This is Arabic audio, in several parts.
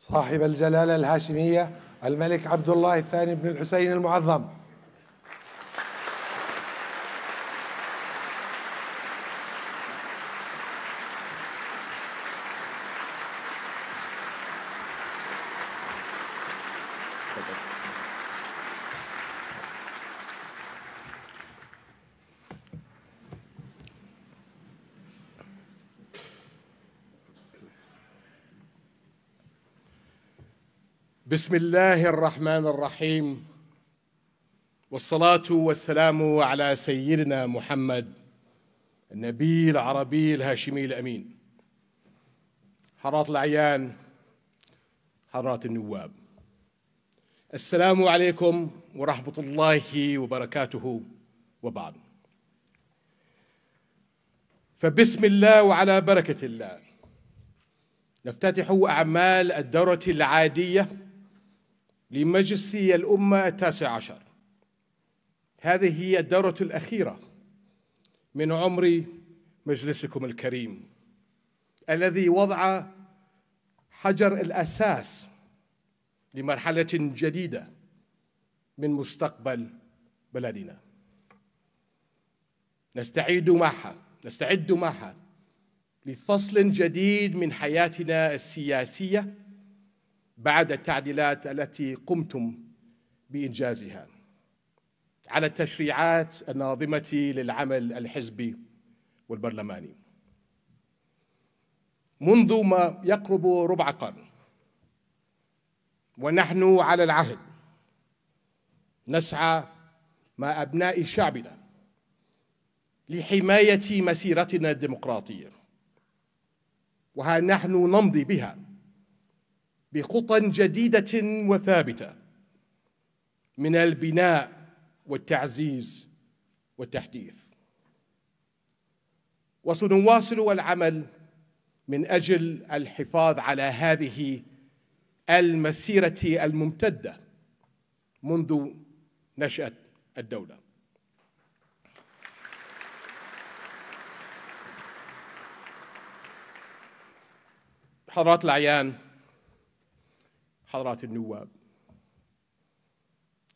صاحب الجلالة الهاشمية الملك عبد الله الثاني بن الحسين المعظم بسم الله الرحمن الرحيم والصلاة والسلام على سيدنا محمد النبي العربي الهاشمي الأمين حضرات الأعيان حضرات النواب السلام عليكم ورحمة الله وبركاته وبعد فبسم الله وعلى بركة الله نفتتح أعمال الدورة العادية لمجلسي الأمة التاسع عشر هذه هي الدورة الأخيرة من عمر مجلسكم الكريم الذي وضع حجر الأساس لمرحلة جديدة من مستقبل بلدنا نستعيد معها نستعد معها لفصل جديد من حياتنا السياسيه بعد التعديلات التي قمتم بإنجازها على التشريعات الناظمة للعمل الحزبي والبرلماني منذ ما يقرب ربع قرن ونحن على العهد نسعى مع أبناء شعبنا لحماية مسيرتنا الديمقراطية وها نحن نمضي بها بخطى جديده وثابته من البناء والتعزيز والتحديث وسنواصل العمل من اجل الحفاظ على هذه المسيره الممتده منذ نشاه الدوله حضرات الأعيان حضرات النواب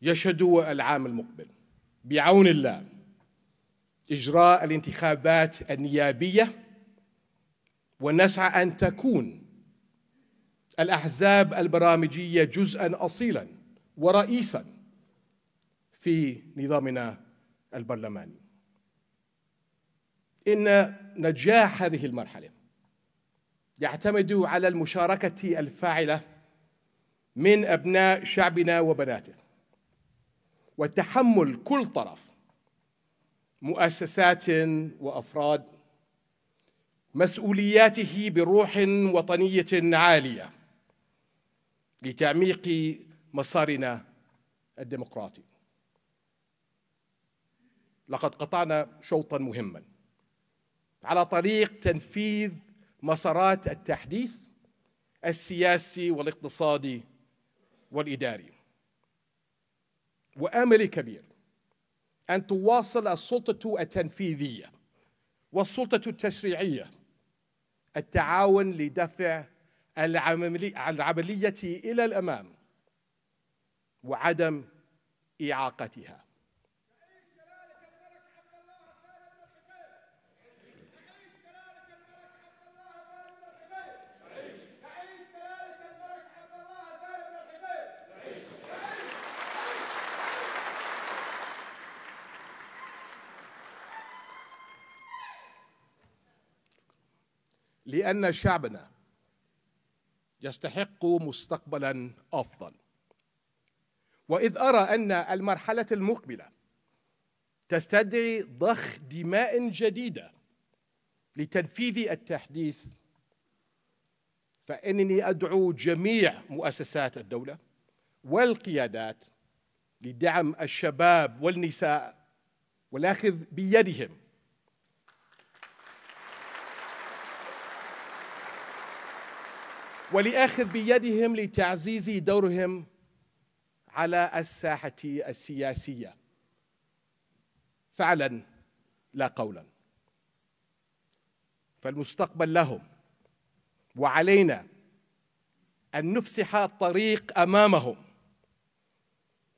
يشهدوا العام المقبل بعون الله إجراء الانتخابات النيابية ونسعى أن تكون الأحزاب البرامجية جزءا أصيلا ورئيسا في نظامنا البرلماني إن نجاح هذه المرحلة يعتمد على المشاركة الفاعلة من أبناء شعبنا وبناته وتحمل كل طرف مؤسسات وأفراد مسؤولياته بروح وطنية عالية لتعميق مسارنا الديمقراطي لقد قطعنا شوطا مهما على طريق تنفيذ مسارات التحديث السياسي والاقتصادي والإداري وأملي كبير أن تواصل السلطة التنفيذية والسلطة التشريعية التعاون لدفع العملية إلى الأمام وعدم إعاقتها لأن شعبنا يستحق مستقبلا أفضل وإذ أرى أن المرحلة المقبلة تستدعي ضخ دماء جديدة لتنفيذ التحديث فإنني أدعو جميع مؤسسات الدولة والقيادات لدعم الشباب والنساء والأخذ بيدهم ولآخذ بيدهم لتعزيز دورهم على الساحة السياسية فعلا لا قولا فالمستقبل لهم وعلينا أن نفسح الطريق أمامهم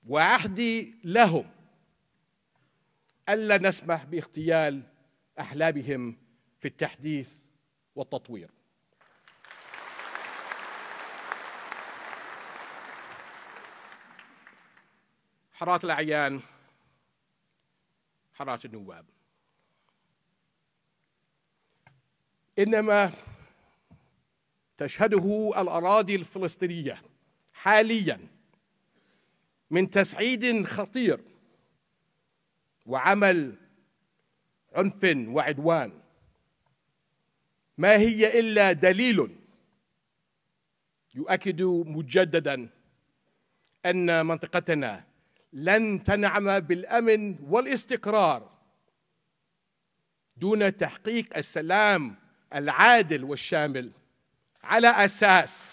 وعهدي لهم ألا نسمح باغتيال أحلامهم في التحديث والتطوير حرات الأعيان حرات النواب إنما تشهده الأراضي الفلسطينية حاليا من تسعيد خطير وعمل عنف وعدوان ما هي إلا دليل يؤكد مجددا أن منطقتنا لن تنعم بالامن والاستقرار دون تحقيق السلام العادل والشامل على اساس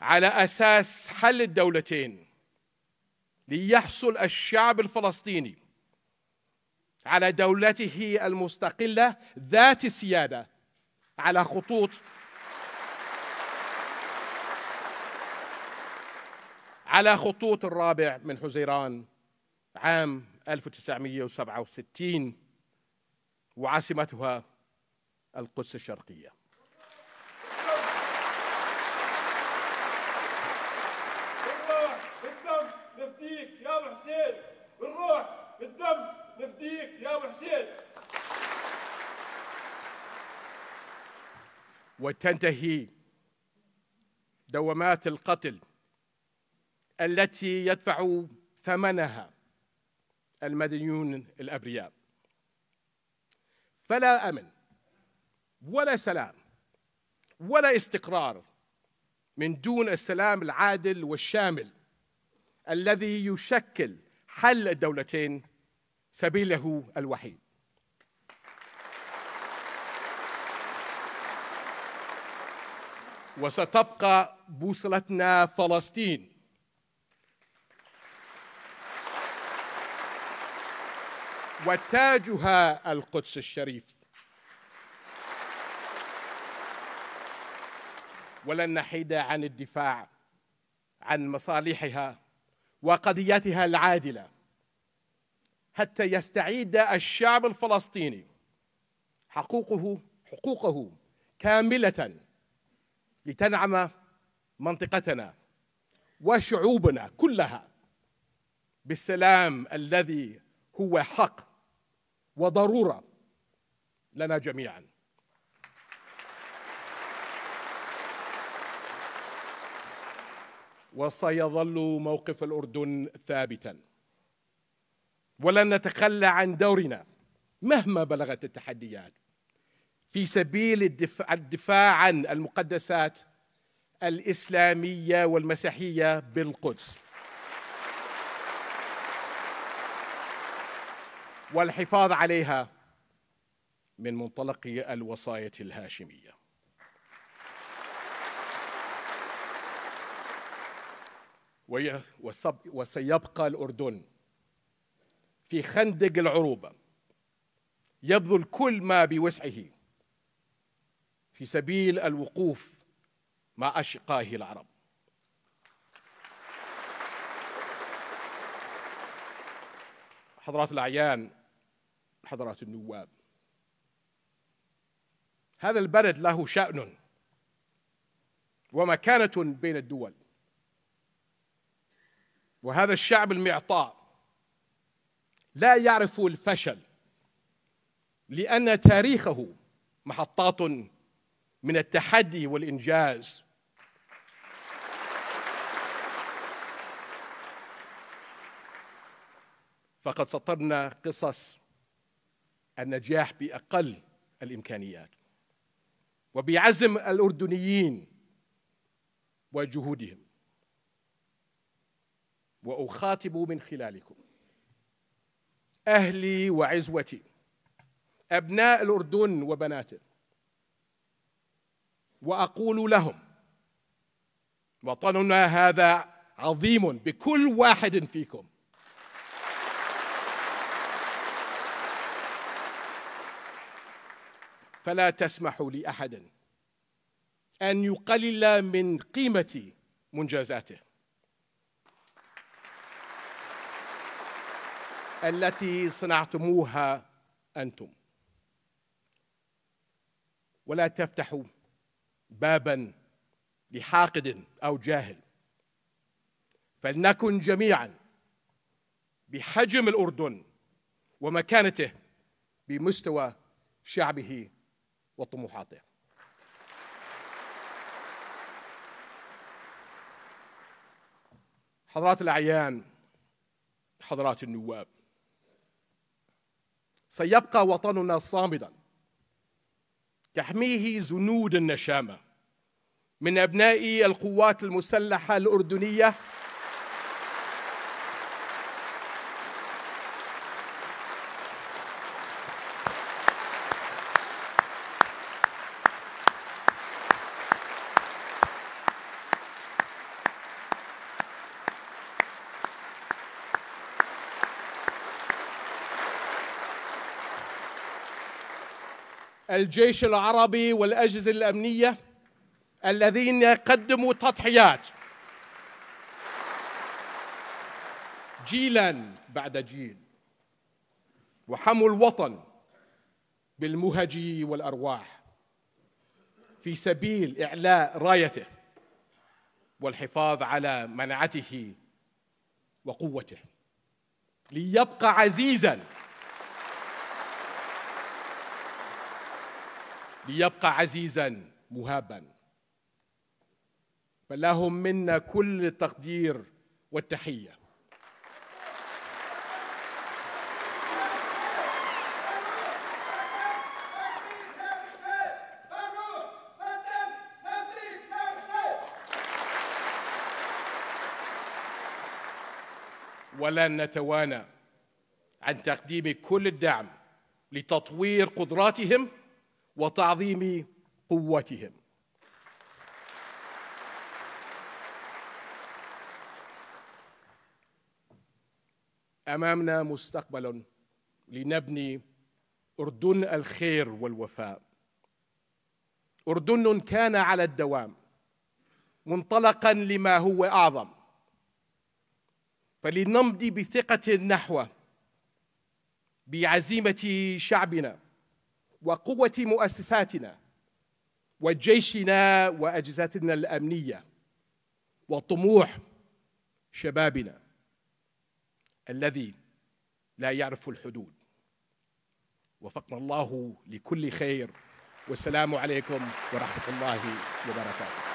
على اساس حل الدولتين ليحصل الشعب الفلسطيني على دولته المستقله ذات السياده على خطوط على خطوط الرابع من حزيران عام 1967 وعاصمتها القدس الشرقية بالروح بالدم نفديك يا ابو حسين بالروح بالدم نفديك يا ابو حسين وتنتهي دوامات القتل التي يدفع ثمنها المدنيون الابرياء فلا امن ولا سلام ولا استقرار من دون السلام العادل والشامل الذي يشكل حل الدولتين سبيله الوحيد وستبقى بوصلتنا فلسطين وتاجها القدس الشريف ولن نحيد عن الدفاع عن مصالحها وقضيتها العادله حتى يستعيد الشعب الفلسطيني حقوقه حقوقه كامله لتنعم منطقتنا وشعوبنا كلها بالسلام الذي هو حق وضروره لنا جميعا وسيظل موقف الاردن ثابتا ولن نتخلى عن دورنا مهما بلغت التحديات في سبيل الدفاع عن المقدسات الاسلاميه والمسيحيه بالقدس والحفاظ عليها من منطلق الوصاية الهاشمية وسيبقى الأردن في خندق العروبة يبذل كل ما بوسعه في سبيل الوقوف مع أشقائه العرب حضرات الأعيان حضرات النواب هذا البلد له شأن ومكانة بين الدول وهذا الشعب المعطاء لا يعرف الفشل لأن تاريخه محطات من التحدي والإنجاز فقد سطرنا قصص النجاح باقل الامكانيات وبعزم الاردنيين وجهودهم واخاطب من خلالكم اهلي وعزوتي ابناء الاردن وبناته واقول لهم وطننا هذا عظيم بكل واحد فيكم فلا تسمحوا لاحد ان يقلل من قيمه منجزاته التي صنعتموها انتم ولا تفتحوا بابا لحاقد او جاهل فلنكن جميعا بحجم الاردن ومكانته بمستوى شعبه وطموحاته حضرات الأعيان حضرات النواب سيبقى وطننا صامدا تحميه زنود النشامه من ابناء القوات المسلحه الاردنيه الجيش العربي والأجهزة الأمنية الذين قدموا تضحيات جيلا بعد جيل وحموا الوطن بالمهج والأرواح في سبيل إعلاء رايته والحفاظ على منعته وقوته ليبقى عزيزاً ليبقى عزيزا مهابا فلهم منا كل التقدير والتحيه ولن نتوانى عن تقديم كل الدعم لتطوير قدراتهم وتعظيم قوتهم امامنا مستقبل لنبني اردن الخير والوفاء اردن كان على الدوام منطلقا لما هو اعظم فلنمضي بثقه نحوه بعزيمه شعبنا وقوة مؤسساتنا وجيشنا وأجهزتنا الأمنية وطموح شبابنا الذي لا يعرف الحدود وفقنا الله لكل خير والسلام عليكم ورحمة الله وبركاته